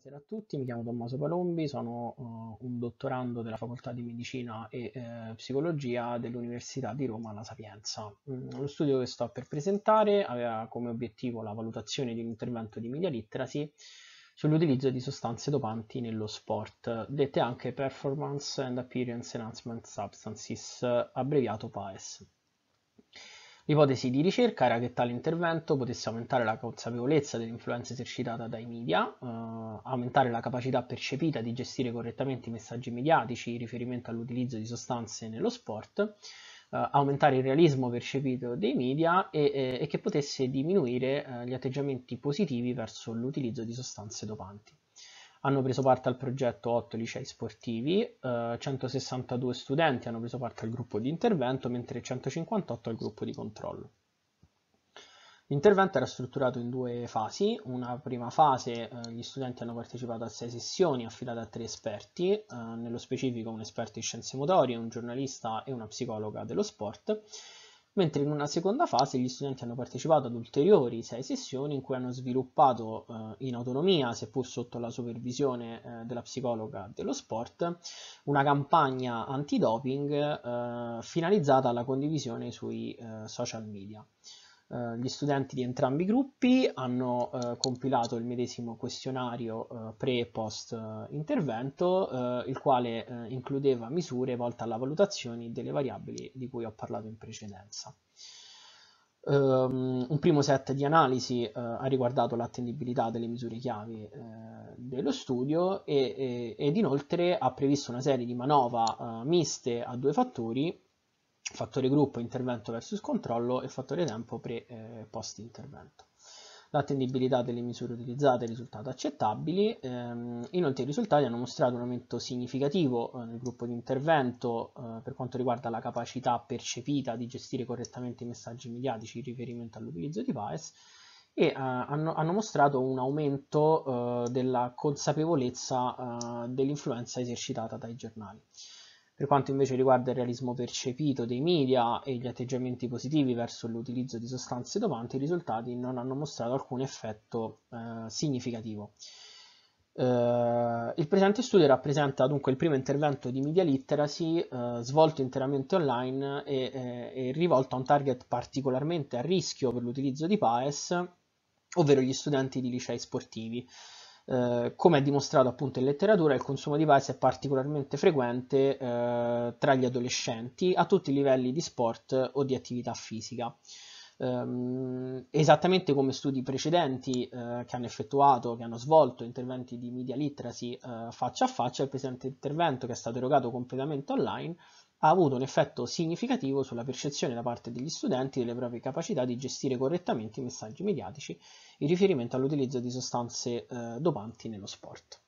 Buonasera a tutti, mi chiamo Tommaso Palombi, sono uh, un dottorando della facoltà di medicina e eh, psicologia dell'Università di Roma La Sapienza. Mm, lo studio che sto per presentare aveva come obiettivo la valutazione di un intervento di media literacy sull'utilizzo di sostanze dopanti nello sport, dette anche Performance and Appearance Enhancement Substances, abbreviato PAES. L'ipotesi di ricerca era che tale intervento potesse aumentare la consapevolezza dell'influenza esercitata dai media, eh, aumentare la capacità percepita di gestire correttamente i messaggi mediatici in riferimento all'utilizzo di sostanze nello sport, eh, aumentare il realismo percepito dei media e, e, e che potesse diminuire eh, gli atteggiamenti positivi verso l'utilizzo di sostanze dopanti hanno preso parte al progetto 8 licei sportivi, eh, 162 studenti hanno preso parte al gruppo di intervento, mentre 158 al gruppo di controllo. L'intervento era strutturato in due fasi, una prima fase eh, gli studenti hanno partecipato a sei sessioni affidate a tre esperti, eh, nello specifico un esperto in scienze motorie, un giornalista e una psicologa dello sport, mentre in una seconda fase gli studenti hanno partecipato ad ulteriori sei sessioni in cui hanno sviluppato eh, in autonomia, seppur sotto la supervisione eh, della psicologa dello sport, una campagna antidoping eh, finalizzata alla condivisione sui eh, social media. Eh, gli studenti di entrambi i gruppi hanno eh, compilato il medesimo questionario eh, pre e post eh, intervento, eh, il quale eh, includeva misure volte alla valutazione delle variabili di cui ho parlato in precedenza. Um, un primo set di analisi ha riguardato l'attendibilità delle misure chiave dello studio e, e, ed inoltre ha previsto una serie di manovre miste a due fattori fattore gruppo intervento versus controllo e fattore tempo pre eh, post intervento. L'attendibilità delle misure utilizzate è risultata accettabile, ehm, inoltre i risultati hanno mostrato un aumento significativo eh, nel gruppo di intervento eh, per quanto riguarda la capacità percepita di gestire correttamente i messaggi mediatici in riferimento all'utilizzo di PAES e eh, hanno, hanno, mostrato un aumento eh, della consapevolezza eh, dell'influenza esercitata dai giornali. Per quanto invece riguarda il realismo percepito dei media e gli atteggiamenti positivi verso l'utilizzo di sostanze dopanti, i risultati non hanno mostrato alcun effetto eh, significativo. Eh, il presente studio rappresenta dunque il primo intervento di media literacy eh, svolto interamente online e, e, eh, e rivolto a un target particolarmente a rischio per l'utilizzo di PAES, ovvero gli studenti di licei sportivi. Eh, come è dimostrato appunto in letteratura, il consumo di vice è particolarmente frequente eh, tra gli adolescenti a tutti i livelli di sport o di attività fisica. Eh, esattamente come studi precedenti eh, che hanno effettuato, che hanno svolto interventi di media literacy eh, faccia a faccia, il presente intervento che è stato erogato completamente online ha avuto un effetto significativo sulla percezione da parte degli studenti delle proprie capacità di gestire correttamente i messaggi mediatici in riferimento all'utilizzo di sostanze eh, dopanti nello sport.